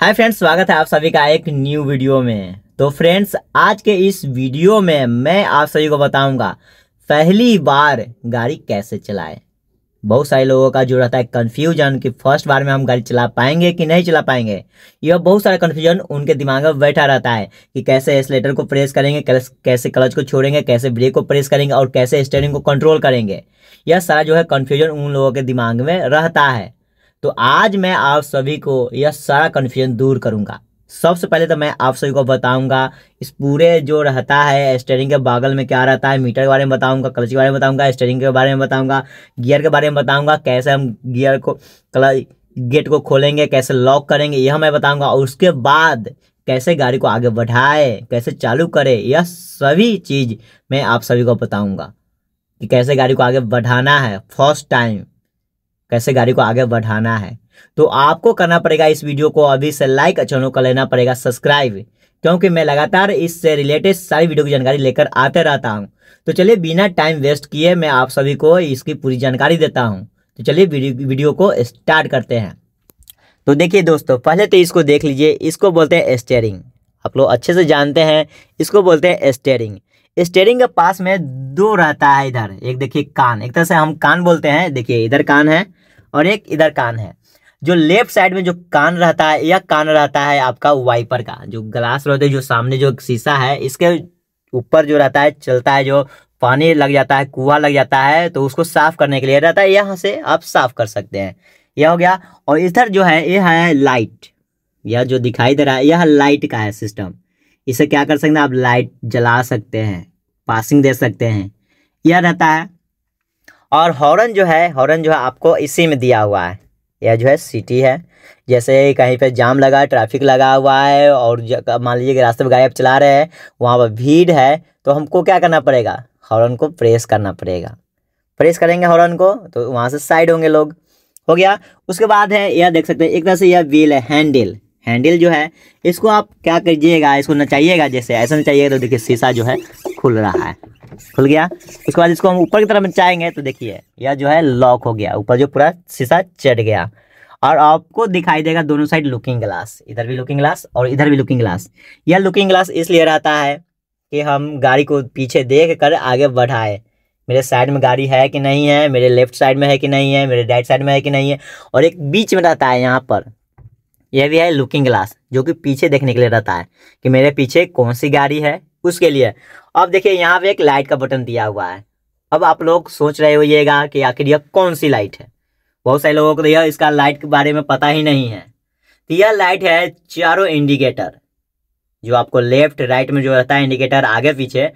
hi friends स्वागत है आप सभी का एक न्यू वीडियो में तो फ्रेंड्स आज के इस वीडियो में मैं आप सभी को बताऊंगा पहली बार गाड़ी कैसे चलाएं बहुत सारे लोगों का जो रहता है कन्फ्यूजन कि फर्स्ट बार में हम गाड़ी चला पाएंगे कि नहीं चला पाएंगे यह बहुत सारा कन्फ्यूजन उनके दिमाग में बैठा रहता है कि कैसे एसलेटर को प्रेस करेंगे कैसे क्लच को छोड़ेंगे कैसे ब्रेक को प्रेस करेंगे और कैसे स्टेयरिंग को कंट्रोल करेंगे यह सारा जो है कन्फ्यूजन उन लोगों के दिमाग में रहता है तो आज मैं आप सभी को यह सारा कन्फ्यूजन दूर करूंगा सबसे पहले तो मैं आप सभी को बताऊंगा इस पूरे जो रहता है स्टेयरिंग के बागल में क्या रहता है मीटर के बारे में बताऊंगा क्लच के बारे में बताऊंगा स्टेयरिंग के बारे में बताऊंगा गियर के बारे में बताऊंगा कैसे हम गियर को क्लच गेट को खोलेंगे कैसे लॉक करेंगे यह मैं बताऊंगा और उसके बाद कैसे गाड़ी को आगे बढ़ाए कैसे चालू करे यह सभी चीज़ मैं आप सभी को बताऊंगा कि कैसे गाड़ी को आगे बढ़ाना है फर्स्ट टाइम कैसे गाड़ी को आगे बढ़ाना है तो आपको करना पड़ेगा इस वीडियो को अभी से लाइक चैनल को लेना पड़ेगा सब्सक्राइब क्योंकि मैं लगातार इससे रिलेटेड सारी वीडियो की जानकारी लेकर आते रहता हूँ तो चलिए बिना टाइम वेस्ट किए मैं आप सभी को इसकी पूरी जानकारी देता हूँ तो चलिए वीडियो को स्टार्ट करते हैं तो देखिए दोस्तों पहले तो इसको देख लीजिए इसको बोलते हैं स्टेयरिंग आप लोग अच्छे से जानते हैं इसको बोलते हैं स्टेयरिंग स्टेयरिंग के पास में दो रहता है इधर एक देखिए कान एक तरह से हम कान बोलते हैं देखिए इधर कान है और एक इधर कान है जो लेफ्ट साइड में जो कान रहता है यह कान रहता है आपका वाइपर का जो ग्लास रहते जो सामने जो शीशा है इसके ऊपर जो रहता है चलता है जो पानी लग जाता है कुआ लग जाता है तो उसको साफ करने के लिए रहता है यहाँ से आप साफ कर सकते हैं यह हो गया और इधर जो है यह है लाइट यह जो दिखाई दे रहा है यह लाइट का है सिस्टम इसे क्या कर सकते हैं आप लाइट जला सकते हैं पासिंग दे सकते हैं यह रहता है और हॉर्न जो है हॉर्न जो है आपको इसी में दिया हुआ है यह जो है सिटी है जैसे कहीं पे जाम लगा है ट्रैफिक लगा हुआ है और मान लीजिए कि रास्ते पर गाड़ी आप चला रहे हैं वहाँ पर भीड़ है तो हमको क्या करना पड़ेगा हॉर्न को प्रेस करना पड़ेगा प्रेस करेंगे हॉर्न को तो वहाँ से साइड होंगे लोग हो गया उसके बाद है यह देख सकते हैं एक तरह से यह व्हील है हैंडल हैंडल जो है इसको आप क्या कीजिएगा इसको नचाइएगा जैसे ऐसा नचाइएगा तो देखिए शीशा जो है खुल रहा है खुल गया उसके बाद इसको हम ऊपर की तरफ चाहेंगे तो देखिए यह जो है लॉक हो गया ऊपर जो पूरा शीशा चढ़ गया और आपको दिखाई देगा दोनों साइड लुकिंग ग्लास इधर भी लुकिंग ग्लास और इधर भी लुकिंग ग्लास यह लुकिंग ग्लास इसलिए रहता है कि हम गाड़ी को पीछे देख कर आगे बढ़ाए मेरे साइड में गाड़ी है कि नहीं है मेरे लेफ्ट साइड में है कि नहीं है मेरे राइट साइड में है कि नहीं है और एक बीच में रहता है यहाँ पर यह भी है लुकिंग ग्लास जो कि पीछे देखने के लिए रहता है कि मेरे पीछे कौन सी गाड़ी है उसके लिए अब देखिए यहाँ पे एक लाइट का बटन दिया हुआ है अब आप लोग सोच रहे होइएगा कि आखिर यह कौन सी लाइट है बहुत सारे लोगों को तो यह इसका लाइट के बारे में पता ही नहीं है तो यह लाइट है चारों इंडिकेटर जो आपको लेफ्ट राइट में जो रहता है इंडिकेटर आगे पीछे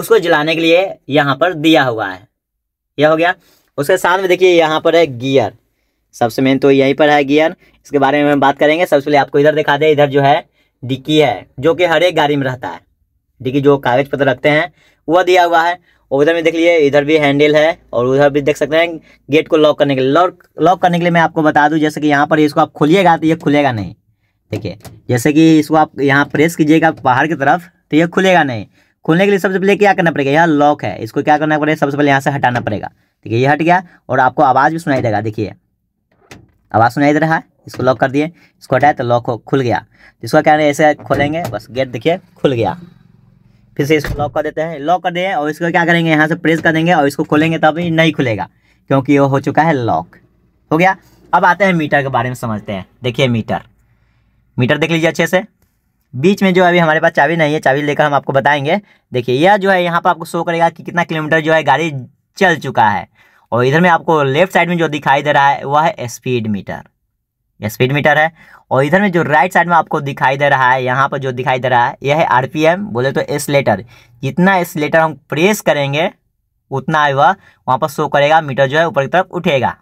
उसको जलाने के लिए यहाँ पर दिया हुआ है यह हो गया उसके साथ में देखिए यहाँ पर है गियर सबसे मेन तो यहीं पर है गियर इसके बारे में हम बात करेंगे सबसे पहले आपको इधर दिखा दे इधर जो है डिक्की है जो कि हर एक गाड़ी में रहता है देखिए जो कागज पत्र रखते हैं वह दिया हुआ है और उधर में देख लीजिए इधर भी हैंडल है और उधर भी देख सकते हैं गेट को लॉक करने के लिए लॉक लॉक करने के लिए मैं आपको बता दूं जैसे कि यहाँ पर इसको आप खोलिएगा तो ये खुलेगा नहीं देखिए जैसे कि इसको आप यहाँ प्रेस कीजिएगा बाहर की तरफ तो ये खुलेगा नहीं खुलने के लिए सबसे पहले क्या करना पड़ेगा यहाँ लॉक है इसको क्या करना पड़ेगा सबसे पहले यहाँ से हटाना पड़ेगा ठीक है ये हट गया और आपको आवाज़ भी सुनाई देगा देखिए आवाज़ सुनाई दे रहा है इसको लॉक कर दिए इसको हटाए तो लॉक खुल गया इसका क्या ऐसे खोलेंगे बस गेट देखिए खुल गया फिर से इसको लॉक कर देते हैं लॉक कर दें और इसको क्या करेंगे यहाँ से प्रेस कर देंगे और इसको खोलेंगे तब नहीं खुलेगा क्योंकि वो हो चुका है लॉक हो गया अब आते हैं मीटर के बारे में समझते हैं देखिए मीटर मीटर देख लीजिए अच्छे से बीच में जो अभी हमारे पास चाबी नहीं है चाबी लेकर हम आपको बताएंगे देखिए यह जो है यहाँ पर आपको शो करेगा कि कितना किलोमीटर जो है गाड़ी चल चुका है और इधर में आपको लेफ्ट साइड में जो दिखाई दे रहा है वह है स्पीड मीटर स्पीड मीटर है और इधर में जो राइट साइड में आपको दिखाई दे रहा है यहाँ पर जो दिखाई दे रहा है यह है आरपीएम बोले तो एस लेटर जितना एस लेटर हम प्रेस करेंगे उतना वह वहाँ पर शो करेगा मीटर जो है ऊपर की तरफ उठेगा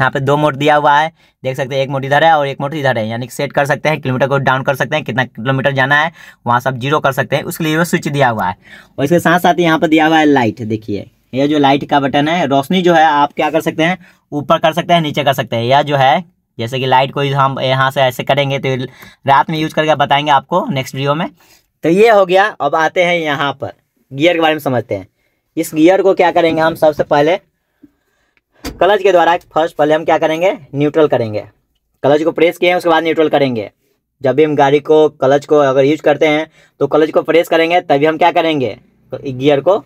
यहाँ पे दो मोड दिया हुआ है देख सकते हैं एक मोड इधर है और एक मोड इधर है यानी सेट कर सकते हैं किलोमीटर को डाउन कर सकते हैं कितना किलोमीटर जाना है वहाँ सब जीरो कर सकते हैं उसके लिए स्विच दिया हुआ है और इसके साथ साथ यहाँ पर दिया हुआ है लाइट देखिए यह जो लाइट का बटन है रोशनी जो है आप क्या कर सकते हैं ऊपर कर सकते हैं नीचे कर सकते हैं यह जो है जैसे कि लाइट को हम यहाँ से ऐसे करेंगे तो रात में यूज करके बताएंगे आपको नेक्स्ट वीडियो में तो ये हो गया अब आते हैं यहाँ पर गियर के बारे में समझते हैं इस गियर को क्या करेंगे हम सबसे पहले क्लच के द्वारा फर्स्ट पहले हम क्या करेंगे न्यूट्रल करेंगे क्लच को प्रेस किए हैं उसके बाद न्यूट्रल करेंगे जब भी हम गाड़ी को क्लच को अगर यूज करते हैं तो क्लच को प्रेस करेंगे तभी हम क्या करेंगे गियर को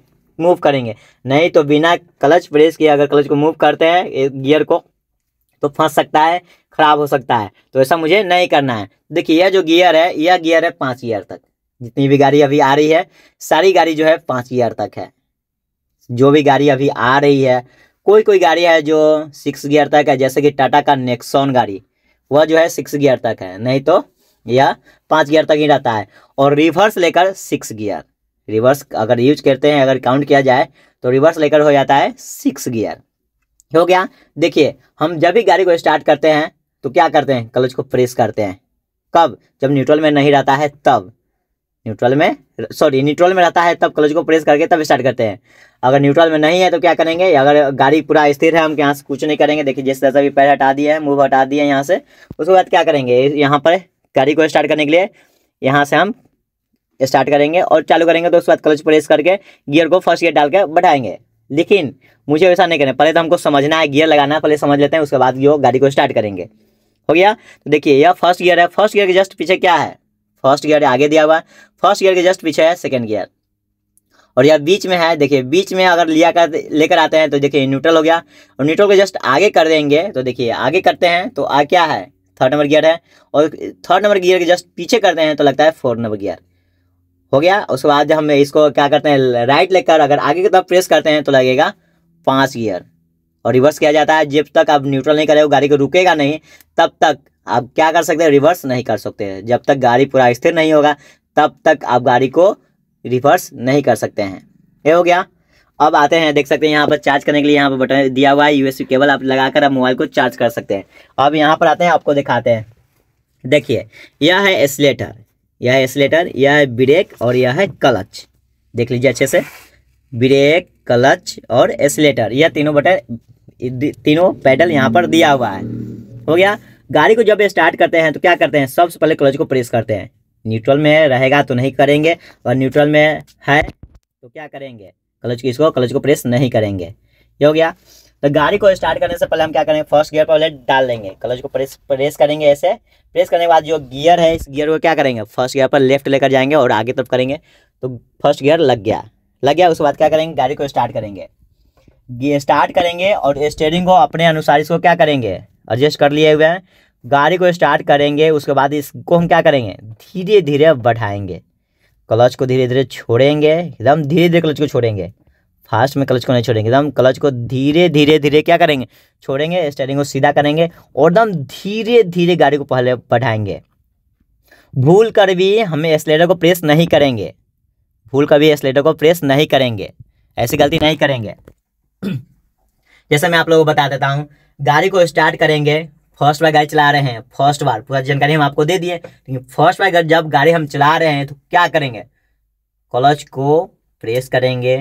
मूव करेंगे नहीं तो बिना क्लच प्रेस किए अगर क्लच को मूव करते हैं गियर को तो फंस सकता है खराब हो सकता है तो ऐसा मुझे नहीं करना है देखिए यह जो गियर है यह गियर है पाँच गियर तक जितनी भी गाड़ी अभी आ रही है सारी गाड़ी जो है पाँच गियर तक है जो भी गाड़ी अभी आ रही है कोई कोई गाड़ी है जो सिक्स गियर तक है जैसे कि टाटा का नेक्सॉन गाड़ी वह जो है सिक्स गियर तक है नहीं तो यह पाँच गियर तक ही रहता है और रिवर्स लेकर सिक्स गियर रिवर्स अगर यूज करते हैं अगर काउंट किया जाए तो रिवर्स लेकर हो जाता है सिक्स गियर हो गया देखिए हम जब भी गाड़ी को स्टार्ट करते हैं तो क्या करते हैं क्लच को प्रेस करते हैं कब जब न्यूट्रल में नहीं रहता है तब न्यूट्रल में सॉरी न्यूट्रल में रहता है तब क्लच को प्रेस करके तब स्टार्ट करते हैं अगर न्यूट्रल में नहीं है तो क्या करेंगे अगर गाड़ी पूरा स्थिर है हम यहाँ से कुछ नहीं करेंगे देखिए जिस तरह से भी पैर हटा दिए हैं मूव हटा दिए यहाँ से उसके बाद क्या करेंगे यहाँ पर गाड़ी को स्टार्ट करने के लिए यहाँ से हम स्टार्ट करेंगे और चालू करेंगे तो उसके बाद क्लच प्रेस करके गियर को फर्स्ट गियर डाल के बढ़ाएंगे लेकिन मुझे वैसा नहीं करना पहले तो हमको समझना है गियर लगाना है पहले समझ लेते हैं उसके बाद गाड़ी को स्टार्ट करेंगे हो गया तो देखिए यह फर्स्ट गियर है फर्स्ट गियर के जस्ट पीछे क्या है फर्स्ट गियर आगे दिया हुआ है फर्स्ट गियर के जस्ट पीछे है सेकेंड गियर और यह बीच में है देखिए बीच में अगर लिया कर लेकर आते हैं तो देखिए न्यूट्रल हो गया और न्यूट्रल को जस्ट आगे कर देंगे तो देखिए आगे करते हैं तो आ क्या है थर्ड नंबर गियर है और थर्ड नंबर गियर के जस्ट पीछे करते हैं तो लगता है फोर्थ नंबर गियर हो गया उसके बाद हम इसको क्या करते हैं राइट लेकर अगर आगे की तरफ प्रेस करते हैं तो लगेगा पाँच गियर और रिवर्स किया जाता है जब तक आप न्यूट्रल नहीं करेंगे गाड़ी को रुकेगा नहीं तब तक आप क्या कर सकते हैं रिवर्स नहीं कर सकते हैं जब तक गाड़ी पूरा स्थिर नहीं होगा तब तक आप गाड़ी को रिवर्स नहीं कर सकते हैं ये हो गया अब आते हैं देख सकते हैं यहाँ पर चार्ज करने के लिए यहाँ पर बटन दिया हुआ है यूएसबी केबल आप लगाकर आप मोबाइल को चार्ज कर सकते हैं अब यहाँ पर आते हैं आपको दिखाते हैं देखिए यह है एसलेटर यह है एसलेटर यह है ब्रेक और यह है क्लच देख लीजिए अच्छे से ब्रेक क्लच और एसलेटर यह तीनों बटन तीनों पैडल यहाँ पर दिया हुआ है हो गया गाड़ी को जब स्टार्ट करते हैं तो क्या करते हैं सबसे पहले क्लच को प्रेस करते हैं न्यूट्रल में रहेगा तो नहीं करेंगे और न्यूट्रल में है तो क्या करेंगे क्लच को इसको क्लच को प्रेस नहीं करेंगे ये हो गया तो गाड़ी को स्टार्ट करने से पहले हम क्या करेंगे फर्स्ट गियर पहले डाल देंगे क्लच को प्रेस प्रेस करेंगे ऐसे प्रेस करने के बाद जो गियर है इस गियर को क्या करेंगे फर्स्ट गियर पर लेफ्ट लेकर जाएंगे और आगे तरफ करेंगे तो फर्स्ट गियर लग गया लग गया उसके बाद क्या करेंगे गाड़ी को स्टार्ट करेंगे स्टार्ट करेंगे और स्टेयरिंग को अपने अनुसार इसको क्या करेंगे एडजस्ट कर लिए हुए हैं गाड़ी को स्टार्ट करेंगे उसके बाद इसको हम क्या करेंगे धीरे धीरे बढ़ाएंगे क्लच को धीरे धीरे छोड़ेंगे एकदम धीरे धीरे क्लच को छोड़ेंगे फास्ट में क्लच को नहीं छोड़ेंगे एकदम क्लच को धीरे धीरे धीरे क्या करेंगे छोड़ेंगे स्टेयरिंग को सीधा करेंगे और एकदम धीरे धीरे गाड़ी को पहले बढ़ाएंगे भूल कर भी हम एक्सलेटर को प्रेस नहीं करेंगे भूल कर भी एक्सलेटर को प्रेस नहीं करेंगे ऐसी गलती नहीं करेंगे जैसे मैं आप लोगों को बता देता हूँ गाड़ी को स्टार्ट करेंगे फर्स्ट बार गाड़ी चला रहे हैं फर्स्ट बार पूरा जानकारी हम आपको दे दिए लेकिन फर्स्ट बार जब गाड़ी हम चला रहे हैं तो क्या करेंगे क्लच को प्रेस करेंगे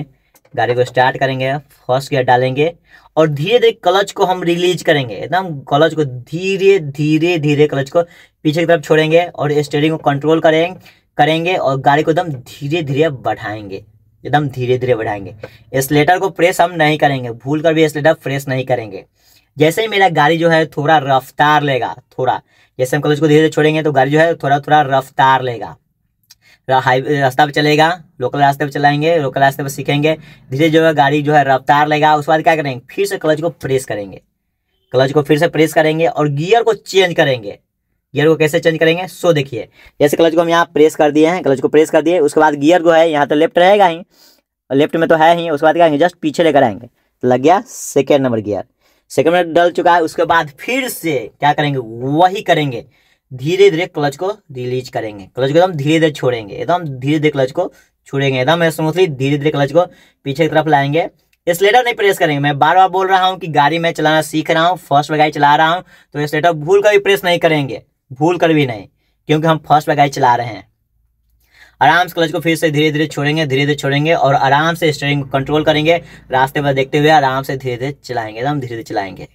गाड़ी को स्टार्ट करेंगे फर्स्ट गियर डालेंगे और धीरे धीरे क्लच को हम रिलीज करेंगे एकदम क्लच को धीरे धीरे धीरे क्लच को पीछे की तरफ छोड़ेंगे और स्टेयरिंग को कंट्रोल करें करेंगे और गाड़ी को एकदम धीरे धीरे बढ़ाएंगे एकदम धीरे धीरे बढ़ाएंगे एसलेटर को प्रेस हम नहीं करेंगे भूल कर भी एसलेटर प्रेस नहीं करेंगे जैसे ही मेरा गाड़ी जो है थोड़ा रफ्तार लेगा थोड़ा जैसे हम कलच को धीरे धीरे छोड़ेंगे तो गाड़ी जो है थोड़ा थोड़ा रफ्तार लेगा हाई रास्ता पे चलेगा लोकल रास्ते पर चलाएंगे लोकल रास्ते पर सीखेंगे धीरे जो है गाड़ी जो है रफ्तार लेगा उसके बाद क्या करेंगे फिर से क्लच को प्रेस करेंगे क्लच को फिर से प्रेस करेंगे और गियर को चेंज करेंगे गियर को कैसे चेंज करेंगे सो देखिए जैसे क्लच को हम यहाँ प्रेस कर दिए हैं क्लच को प्रेस कर दिए उसके बाद गियर को है यहाँ तो लेफ्ट रहेगा ही लेफ्ट में तो है ही उसके बाद क्या जस्ट पीछे लेकर आएंगे तो लग गया second number gear second number डल चुका है उसके बाद फिर से क्या करेंगे वही करेंगे धीरे धीरे क्लच को रिलीज करेंगे क्लच को एकदम तो धीरे धीरे छोड़ेंगे एकदम तो धीरे धीरे क्लच को छोड़ेंगे एकदम तो स्मूथली धीरे धीरे क्लच को पीछे की तरफ लाएंगे स्लेटर नहीं प्रेस करेंगे मैं बार बार बोल रहा हूँ कि गाड़ी मैं चलाना सीख रहा हूँ फर्स्ट में गाड़ी चला रहा हूँ तो स्लेटर भूल कर भी प्रेस नहीं करेंगे भूल कर भी नहीं क्योंकि हम फर्स्ट पर गाड़ी चला रहे हैं आराम से क्लच को फिर से धीरे धीरे छोड़ेंगे धीरे धीरे छोड़ेंगे और आराम से स्टेयरिंग को कंट्रोल करेंगे रास्ते पर देखते हुए आराम से धीरे धीरे चलाएंगे एकदम धीरे धीरे चलाएंगे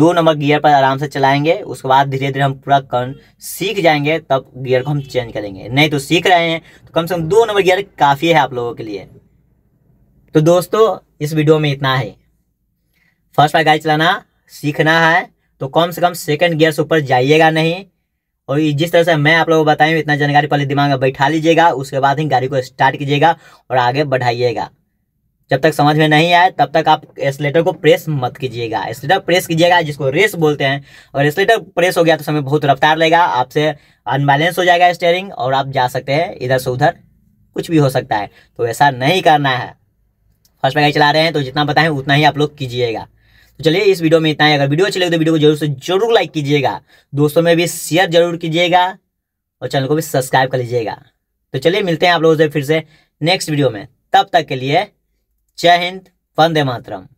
दो नंबर गियर पर आराम से चलाएंगे उसके बाद धीरे धीरे हम पूरा कन सीख जाएंगे तब गियर को हम चेंज करेंगे नहीं तो सीख रहे हैं तो कम से कम दो नंबर गियर काफ़ी है आप लोगों के लिए तो दोस्तों इस वीडियो में इतना है फर्स्ट बार गाड़ी चलाना सीखना है तो कम से कम सेकंड गियर से ऊपर जाइएगा नहीं और जिस तरह से मैं आप लोगों को बताई हूँ इतना जानकारी पहले दिमाग में बैठा लीजिएगा उसके बाद ही गाड़ी को स्टार्ट कीजिएगा और आगे बढ़ाइएगा जब तक समझ में नहीं आए तब तक आप एसलेटर को प्रेस मत कीजिएगा एसलेटर प्रेस कीजिएगा जिसको रेस बोलते हैं और एसलेटर प्रेस हो गया तो समय बहुत रफ्तार लेगा आपसे अनबैलेंस हो जाएगा स्टेयरिंग और आप जा सकते हैं इधर से उधर कुछ भी हो सकता है तो ऐसा नहीं करना है फर्स्ट में गाड़ी चला रहे हैं तो जितना बताएं उतना ही आप लोग कीजिएगा तो चलिए इस वीडियो में इतना ही अगर वीडियो अच्छी लगे तो वीडियो को जरूर से जरूर लाइक कीजिएगा दोस्तों में भी शेयर जरूर कीजिएगा और चैनल को भी सब्सक्राइब कर लीजिएगा तो चलिए मिलते हैं आप लोगों से फिर से नेक्स्ट वीडियो में तब तक के लिए जय हिंद वंदे मातरम